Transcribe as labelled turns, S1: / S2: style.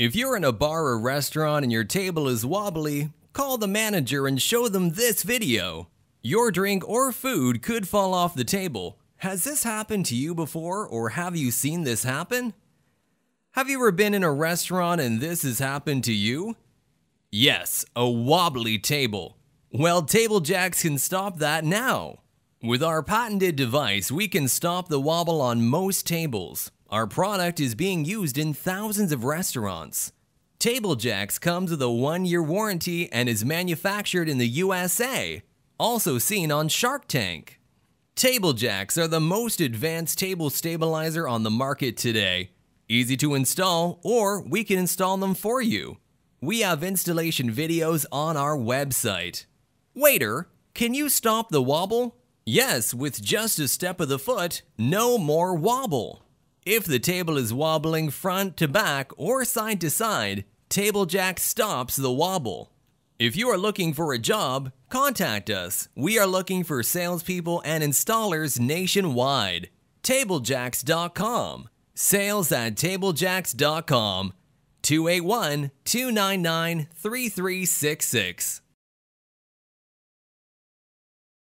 S1: If you're in a bar or restaurant and your table is wobbly, call the manager and show them this video. Your drink or food could fall off the table. Has this happened to you before or have you seen this happen? Have you ever been in a restaurant and this has happened to you? Yes, a wobbly table. Well, table jacks can stop that now. With our patented device, we can stop the wobble on most tables. Our product is being used in thousands of restaurants. Table Jacks comes with a one year warranty and is manufactured in the USA, also seen on Shark Tank. Table Jacks are the most advanced table stabilizer on the market today. Easy to install, or we can install them for you. We have installation videos on our website. Waiter, can you stop the wobble? Yes, with just a step of the foot, no more wobble. If the table is wobbling front to back or side to side, Table Jack stops the wobble. If you are looking for a job, contact us. We are looking for salespeople and installers nationwide. TableJacks.com. Sales at TableJacks.com. 281 299 3366.